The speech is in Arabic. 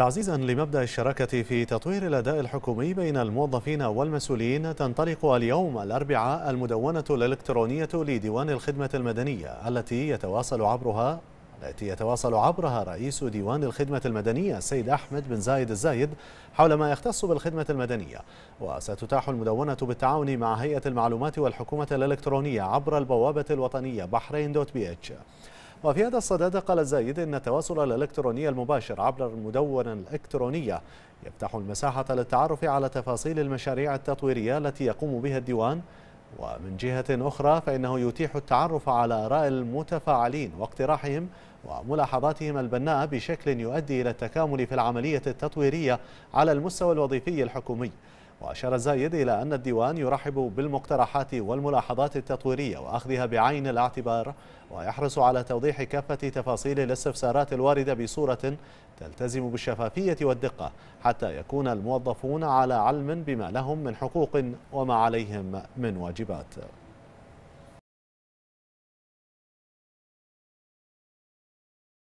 تعزيزا لمبدأ الشراكة في تطوير الأداء الحكومي بين الموظفين والمسؤولين تنطلق اليوم الأربعاء المدونة الإلكترونية لديوان الخدمة المدنية التي يتواصل عبرها التي يتواصل عبرها رئيس ديوان الخدمة المدنية السيد أحمد بن زايد الزايد حول ما يختص بالخدمة المدنية وستتاح المدونة بالتعاون مع هيئة المعلومات والحكومة الإلكترونية عبر البوابة الوطنية بحرين دوت بي اتش وفي هذا الصدد قال زايد أن التواصل الإلكتروني المباشر عبر المدونة الإلكترونية يفتح المساحة للتعرف على تفاصيل المشاريع التطويرية التي يقوم بها الديوان ومن جهة أخرى فإنه يتيح التعرف على آراء المتفاعلين واقتراحهم وملاحظاتهم البناءة بشكل يؤدي إلى التكامل في العملية التطويرية على المستوى الوظيفي الحكومي وأشار زايد إلى أن الديوان يرحب بالمقترحات والملاحظات التطويرية وأخذها بعين الاعتبار ويحرص على توضيح كافة تفاصيل الاستفسارات الواردة بصورة تلتزم بالشفافية والدقة حتى يكون الموظفون على علم بما لهم من حقوق وما عليهم من واجبات